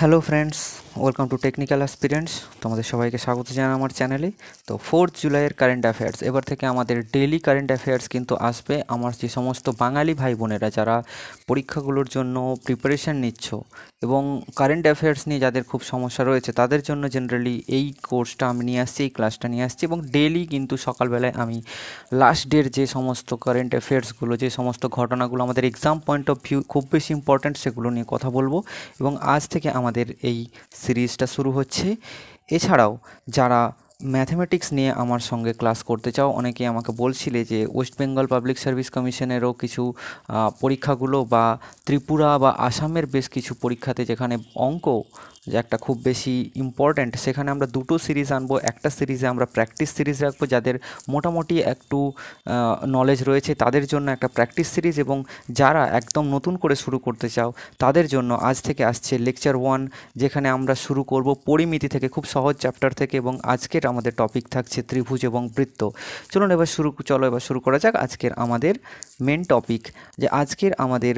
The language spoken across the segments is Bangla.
hello friends welcome to technical experience তোমাদের সবাইকে স্বাগত জানাই আমার চ্যানেলে তো ফোর্থ জুলাইয়ের কারেন্ট অ্যাফেয়ার্স এবার থেকে আমাদের ডেলি কারেন্ট অ্যাফেয়ার্স কিন্তু আসবে আমার যে সমস্ত বাঙালি ভাই বোনেরা যারা পরীক্ষাগুলোর জন্য প্রিপারেশান নিচ্ছ এবং কারেন্ট অ্যাফেয়ার্স নিয়ে যাদের খুব সমস্যা রয়েছে তাদের জন্য জেনারেলি এই কোর্সটা আমি নিয়ে আসছি এই ক্লাসটা নিয়ে আসছি এবং ডেলি কিন্তু সকালবেলায় আমি লাস্ট ডের যে সমস্ত কারেন্ট অ্যাফেয়ার্সগুলো যে সমস্ত ঘটনাগুলো আমাদের এক্সাম পয়েন্ট অফ ভিউ খুব বেশি ইম্পর্ট্যান্ট সেগুলো নিয়ে কথা বলবো এবং আজ থেকে আমাদের এই সিরিজটা শুরু হচ্ছে এছাড়াও যারা ম্যাথমেটিক্স নিয়ে আমার সঙ্গে ক্লাস করতে চাও অনেকে আমাকে বলছিলে যে ওয়েস্ট বেঙ্গল পাবলিক সার্ভিস কমিশনেরও কিছু পরীক্ষাগুলো বা ত্রিপুরা বা আসামের বেশ কিছু পরীক্ষাতে যেখানে অঙ্ক যে একটা খুব বেশি ইম্পর্ট্যান্ট সেখানে আমরা দুটো সিরিজ আনবো একটা সিরিজে আমরা প্র্যাকটিস সিরিজ রাখবো যাদের মোটামুটি একটু নলেজ রয়েছে তাদের জন্য একটা প্র্যাকটিস সিরিজ এবং যারা একদম নতুন করে শুরু করতে চাও তাদের জন্য আজ থেকে আসছে লেকচার ওয়ান যেখানে আমরা শুরু করব পরিমিতি থেকে খুব সহজ চ্যাপ্টার থেকে এবং আজকের আমাদের টপিক থাকছে ত্রিভুজ এবং বৃত্ত চলুন এবার শুরু চলো এবার শুরু করা যাক আজকের আমাদের মেন টপিক যে আজকের আমাদের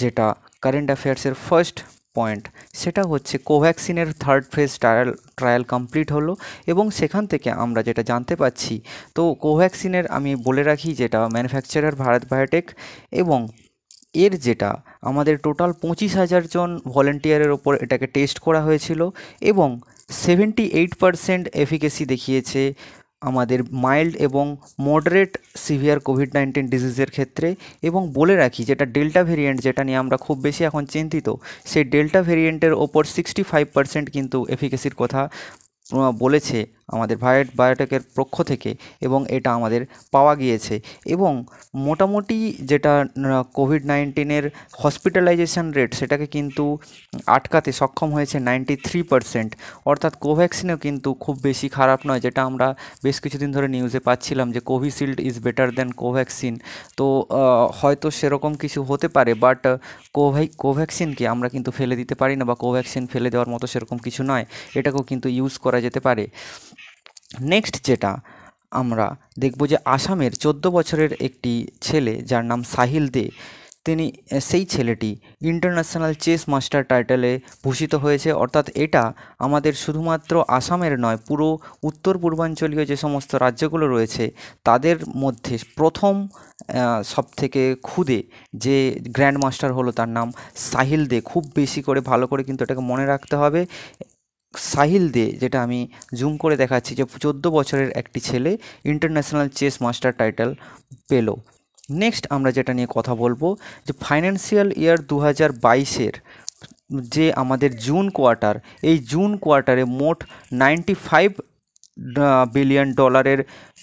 যেটা কারেন্ট অ্যাফেয়ার্সের ফার্স্ট পয়েন্ট সেটা হচ্ছে কোভ্যাক্সিনের third phase trial trial complete হলো এবং সেখান থেকে আমরা যেটা জানতে পাচ্ছি তো কোভ্যাক্সিনের আমি বলে রাখি যেটা ম্যানুফ্যাকচারার ভারত বায়োটেক এবং এর যেটা আমাদের টোটাল পঁচিশ হাজার জন ভলেন্টিয়ারের ওপর এটাকে টেস্ট করা হয়েছিল এবং সেভেন্টি এইট পারসেন্ট এফিকেসি দেখিয়েছে আমাদের মাইল্ড এবং মডারেট সিভিয়ার কোভিড নাইন্টিন ডিজিজের ক্ষেত্রে এবং বলে রাখি যেটা ডেল্টা ভেরিয়েন্ট যেটা নিয়ে আমরা খুব বেশি এখন চিন্তিত সেই ডেল্টা ভেরিয়েন্টের ওপর সিক্সটি ফাইভ পার্সেন্ট কিন্তু এফিকেসির কথা বলেছে আমাদের ভায়োট বায়োটেকের পক্ষ থেকে এবং এটা আমাদের পাওয়া গিয়েছে এবং মোটামুটি যেটা কোভিড নাইন্টিনের হসপিটালাইজেশন রেট সেটাকে কিন্তু আটকাতে সক্ষম হয়েছে নাইনটি থ্রি পারসেন্ট অর্থাৎ কোভ্যাক্সিনও কিন্তু খুব বেশি খারাপ নয় যেটা আমরা বেশ কিছুদিন ধরে নিউজে পাচ্ছিলাম যে Covishield is better than Covaxin তো হয়তো সেরকম কিছু হতে পারে বাট কোভাই কোভ্যাক্সিনকে আমরা কিন্তু ফেলে দিতে পারি না বা কোভ্যাক্সিন ফেলে দেওয়ার মতো সেরকম কিছু নয় এটাকেও কিন্তু ইউজ করা যেতে পারে নেক্সট যেটা আমরা দেখব যে আসামের চোদ্দ বছরের একটি ছেলে যার নাম সাহিল দে তিনি সেই ছেলেটি ইন্টারন্যাশনাল চেস মাস্টার টাইটেলে ভূষিত হয়েছে অর্থাৎ এটা আমাদের শুধুমাত্র আসামের নয় পুরো উত্তর পূর্বাঞ্চলীয় যে সমস্ত রাজ্যগুলো রয়েছে তাদের মধ্যে প্রথম সবথেকে ক্ষুদে যে গ্র্যান্ড মাস্টার হলো তার নাম সাহিল দে খুব বেশি করে ভালো করে কিন্তু এটাকে মনে রাখতে হবে সাহিল দে যেটা আমি জুম করে দেখাচ্ছি যে চোদ্দ বছরের একটি ছেলে ইন্টারন্যাশনাল চেস মাস্টার টাইটেল পেল নেক্সট আমরা যেটা নিয়ে কথা বলবো যে ফাইন্যান্সিয়াল ইয়ার দু হাজার বাইশের যে আমাদের জুন কোয়ার্টার এই জুন কোয়ার্টারে মোট নাইনটি ফাইভ বিলিয়ন ডলারের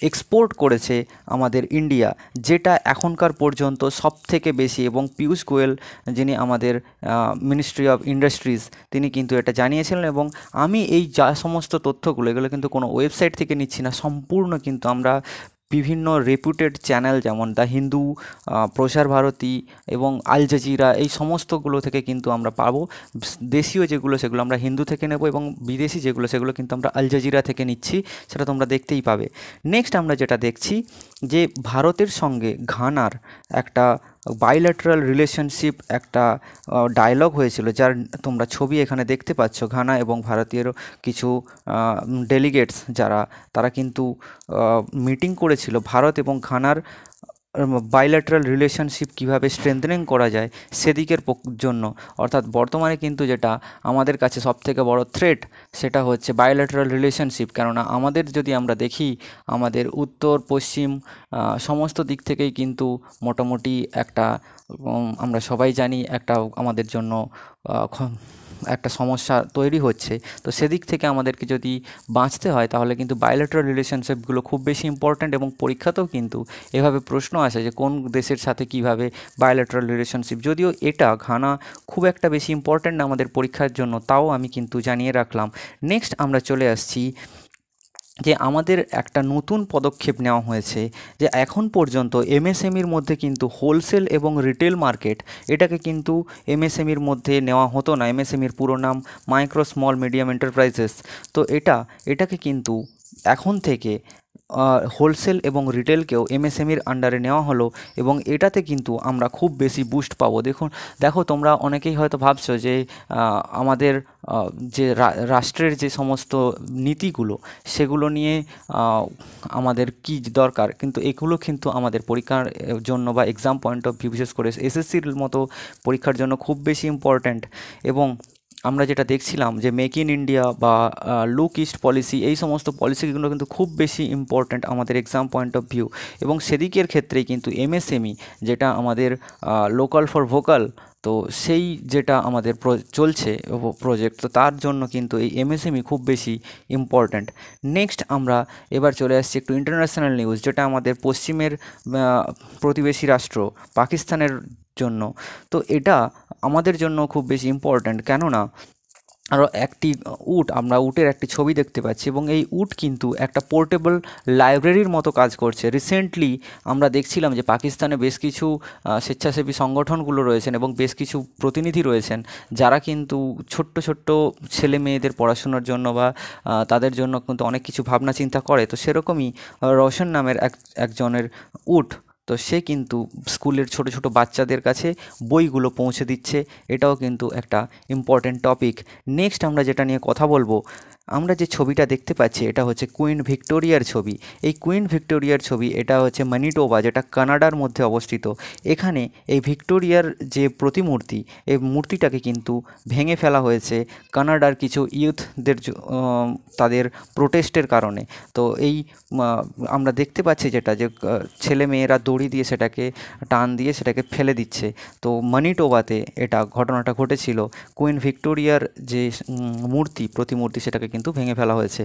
এক্সপোর্ট করেছে আমাদের ইন্ডিয়া যেটা এখনকার পর্যন্ত সব থেকে বেশি এবং পিউষ গোয়েল যিনি আমাদের মিনিস্ট্রি অফ ইন্ডাস্ট্রিজ তিনি কিন্তু এটা জানিয়েছিলেন এবং আমি এই যা সমস্ত তথ্যগুলো এগুলো কিন্তু কোনো ওয়েবসাইট থেকে নিচ্ছি না সম্পূর্ণ কিন্তু আমরা বিভিন্ন রেপুটেড চ্যানেল যেমন দ্য হিন্দু প্রসার ভারতী এবং আল জাজিরা এই সমস্তগুলো থেকে কিন্তু আমরা পাবো দেশীয় যেগুলো সেগুলো আমরা হিন্দু থেকে নেব এবং বিদেশি যেগুলো সেগুলো কিন্তু আমরা আল জাজিরা থেকে নিচ্ছি সেটা তোমরা দেখতেই পাবে নেক্সট আমরা যেটা দেখছি যে ভারতের সঙ্গে ঘানার একটা বাইল্যাটারাল রিলেশনশিপ একটা ডায়লগ হয়েছিল যার তোমরা ছবি এখানে দেখতে পাচ্ছ ঘানা এবং ভারতীয়েরও কিছু ডেলিগেটস যারা তারা কিন্তু মিটিং করেছিল ভারত এবং ঘানার বাইল্যাটারাল রিলেশনশিপ কীভাবে স্ট্রেন্থেনিং করা যায় সেদিকের জন্য অর্থাৎ বর্তমানে কিন্তু যেটা আমাদের কাছে সবথেকে বড় থ্রেট সেটা হচ্ছে বাইল্যাটারাল রিলেশনশিপ কেননা আমাদের যদি আমরা দেখি আমাদের উত্তর পশ্চিম সমস্ত দিক থেকেই কিন্তু মোটামুটি একটা আমরা সবাই জানি একটা আমাদের জন্য একটা সমস্যা তৈরি হচ্ছে তো সেদিক থেকে আমাদেরকে যদি বাঁচতে হয় তাহলে কিন্তু বায়োলেটারাল রিলেশনশিপগুলো খুব বেশি ইম্পর্ট্যান্ট এবং পরীক্ষাতেও কিন্তু এভাবে প্রশ্ন আসে যে কোন দেশের সাথে কিভাবে বায়োলেটারাল রিলেশনশিপ যদিও এটা ঘানা খুব একটা বেশি ইম্পর্ট্যান্ট আমাদের পরীক্ষার জন্য তাও আমি কিন্তু জানিয়ে রাখলাম নেক্সট আমরা চলে আসছি যে আমাদের একটা নতুন পদক্ষেপ নেওয়া হয়েছে যে এখন পর্যন্ত এমএসএমইর মধ্যে কিন্তু হোলসেল এবং রিটেল মার্কেট এটাকে কিন্তু এমএসএমির মধ্যে নেওয়া হতো না এমএসএমইর পুরো নাম মাইক্রো স্মল মিডিয়াম এন্টারপ্রাইজেস তো এটা এটাকে কিন্তু এখন থেকে হোলসেল এবং রিটেলকেও এমএসএমইর আন্ডারে নেওয়া হলো এবং এটাতে কিন্তু আমরা খুব বেশি বুস্ট পাবো দেখুন দেখো তোমরা অনেকেই হয়তো ভাবছো যে আমাদের যে রাষ্ট্রের যে সমস্ত নীতিগুলো সেগুলো নিয়ে আমাদের কী দরকার কিন্তু এগুলো কিন্তু আমাদের পরীক্ষার জন্য বা এক্সাম পয়েন্ট অফ ভিউ বিশেষ করে এসএসসির মতো পরীক্ষার জন্য খুব বেশি ইম্পর্ট্যান্ট এবং আমরা যেটা দেখছিলাম যে মেক ইন ইন্ডিয়া বা লুক ইস্ট পলিসি এই সমস্ত পলিসিগুলো কিন্তু খুব বেশি ইম্পর্ট্যান্ট আমাদের এক্সাম পয়েন্ট অফ ভিউ এবং সেদিকের ক্ষেত্রে কিন্তু এমএসএমই e যেটা আমাদের লোকাল ফর ভোকাল তো সেই যেটা আমাদের চলছে প্রজেক্ট তো তার জন্য কিন্তু এই এমএসএমই e খুব বেশি ইম্পর্ট্যান্ট নেক্সট আমরা এবার চলে আসছি একটু ইন্টারন্যাশনাল নিউজ যেটা আমাদের পশ্চিমের প্রতিবেশী রাষ্ট্র পাকিস্তানের জন্য তো এটা আমাদের জন্য খুব বেশি ইম্পর্ট্যান্ট কেননা আরও একটি উট আমরা উটের একটি ছবি দেখতে পাচ্ছি এবং এই উট কিন্তু একটা পোর্টেবল লাইব্রেরির মতো কাজ করছে রিসেন্টলি আমরা দেখছিলাম যে পাকিস্তানে বেশ কিছু স্বেচ্ছাসেবী সংগঠনগুলো রয়েছেন এবং বেশ কিছু প্রতিনিধি রয়েছেন যারা কিন্তু ছোট্ট ছোট্ট ছেলে মেয়েদের পড়াশোনার জন্য বা তাদের জন্য কিন্তু অনেক কিছু ভাবনা চিন্তা করে তো সেরকমই রোশন নামের এক একজনের উট তো সে কিন্তু স্কুলের ছোট ছোট বাচ্চাদের কাছে বইগুলো পৌঁছে দিচ্ছে এটাও কিন্তু একটা ইম্পর্ট্যান্ট টপিক নেক্সট আমরা যেটা নিয়ে কথা বলবো আমরা যে ছবিটা দেখতে পাচ্ছি এটা হচ্ছে কুইন ভিক্টোরিয়ার ছবি এই কুইন ভিক্টোরিয়ার ছবি এটা হচ্ছে মানিটোবা যেটা কানাডার মধ্যে অবস্থিত এখানে এই ভিক্টোরিয়ার যে প্রতিমূর্তি এই মূর্তিটাকে কিন্তু ভেঙে ফেলা হয়েছে কানাডার কিছু ইউথদের তাদের প্রোটেস্টের কারণে তো এই আমরা দেখতে পাচ্ছি যেটা যে ছেলে মেয়েরা দড়ি দিয়ে সেটাকে টান দিয়ে সেটাকে ফেলে দিচ্ছে তো মানিটোবাতে এটা ঘটনাটা ঘটেছিল কুইন ভিক্টোরিয়ার যে মূর্তি প্রতিমূর্তি সেটাকে কিন্তু ভেঙে ফেলা হয়েছে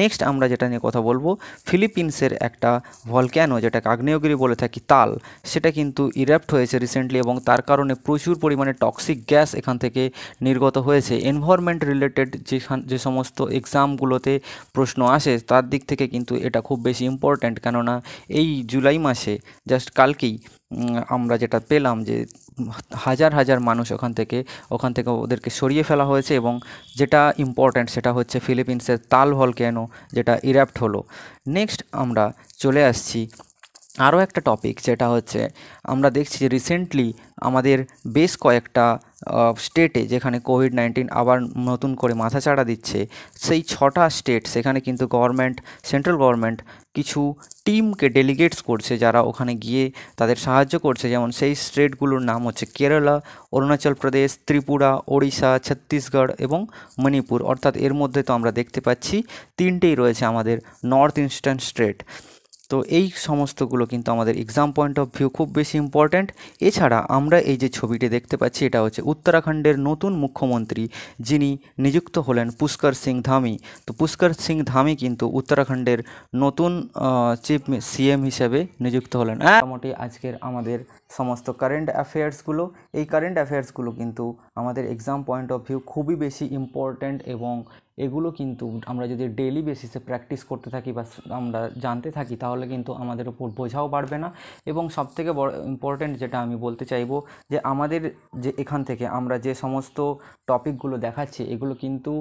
নেক্সট আমরা যেটা নিয়ে কথা বলবো ফিলিপিন্সের একটা ভলক্যানো যেটা আগ্নেয়গিরি বলে থাকি তাল সেটা কিন্তু ইরাপ্ট হয়েছে রিসেন্টলি এবং তার কারণে প্রচুর পরিমাণে টক্সিক গ্যাস এখান থেকে নির্গত হয়েছে এনভায়রনমেন্ট রিলেটেড যেখান যে সমস্ত এক্সামগুলোতে প্রশ্ন আসে তার দিক থেকে কিন্তু এটা খুব বেশি ইম্পর্ট্যান্ট কেননা এই জুলাই মাসে জাস্ট কালকেই আমরা যেটা পেলাম যে হাজার হাজার মানুষ ওখান থেকে ওখান থেকে ওদেরকে সরিয়ে ফেলা হয়েছে এবং যেটা ইম্পর্ট্যান্ট সেটা হচ্ছে ফিলিপিন্সের তাল ভলকেনো যেটা ইরাপ্ট হলো নেক্সট আমরা চলে আসছি আরও একটা টপিক যেটা হচ্ছে আমরা দেখছি যে রিসেন্টলি আমাদের বেশ কয়েকটা স্টেটে যেখানে কোভিড নাইন্টিন আবার নতুন করে মাথাচাড়া দিচ্ছে সেই ছটা স্টেট সেখানে কিন্তু গভর্নমেন্ট সেন্ট্রাল গভর্নমেন্ট কিছু টিমকে ডেলিগেটস করছে যারা ওখানে গিয়ে তাদের সাহায্য করছে যেমন সেই স্টেটগুলোর নাম হচ্ছে কেরালা অরুণাচল প্রদেশ ত্রিপুরা ওড়িশা ছত্তিশগড় এবং মণিপুর অর্থাৎ এর মধ্যে তো আমরা দেখতে পাচ্ছি তিনটেই রয়েছে আমাদের নর্থ ইস্টার্ন স্টেট তো এই সমস্তগুলো কিন্তু আমাদের এক্সাম পয়েন্ট অফ ভিউ খুব বেশি ইম্পর্ট্যান্ট এছাড়া আমরা এই যে ছবিটি দেখতে পাচ্ছি এটা হচ্ছে উত্তরাখণ্ডের নতুন মুখ্যমন্ত্রী যিনি নিযুক্ত হলেন পুষ্কর সিং ধামি তো পুষ্কর সিং ধামি কিন্তু উত্তরাখণ্ডের নতুন চিফ সিএম হিসেবে নিযুক্ত হলেন হ্যাঁ, মোটামুটি আজকের আমাদের সমস্ত কারেন্ট অ্যাফেয়ার্সগুলো এই কারেন্ট অ্যাফেয়ার্সগুলো কিন্তু আমাদের এক্সাম পয়েন্ট অফ ভিউ খুবই বেশি ইম্পর্ট্যান্ট এবং এগুলো কিন্তু আমরা যদি ডেলি বেসিসে প্র্যাকটিস করতে থাকি বা আমরা জানতে থাকি তাহলে কিন্তু আমাদের উপর বোঝাও বাড়বে না এবং সবথেকে বড় ইম্পর্ট্যান্ট যেটা আমি বলতে চাইবো যে আমাদের যে এখান থেকে আমরা যে সমস্ত টপিকগুলো দেখাচ্ছি এগুলো কিন্তু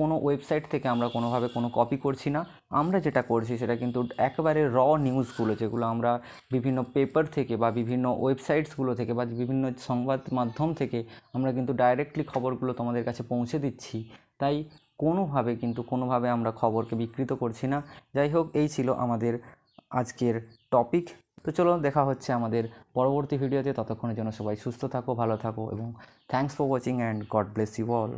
কোনো ওয়েবসাইট থেকে আমরা কোনোভাবে কোনো কপি করছি না আমরা যেটা করছি সেটা কিন্তু একেবারে র নিউজগুলো যেগুলো আমরা বিভিন্ন পেপার থেকে বা বিভিন্ন ওয়েবসাইটসগুলো থেকে বা বিভিন্ন সংবাদ মাধ্যম থেকে আমরা কিন্তু ডাইরেক্টলি খবরগুলো তোমাদের কাছে পৌঁছে দিচ্ছি তাই কোনোভাবে কিন্তু কোনোভাবে আমরা খবরকে বিকৃত করছি না যাই হোক এই ছিল আমাদের আজকের টপিক তো চলো দেখা হচ্ছে আমাদের পরবর্তী ভিডিওতে ততক্ষণের জন্য সবাই সুস্থ থাকো ভালো থাকো এবং thanks for watching and God bless you all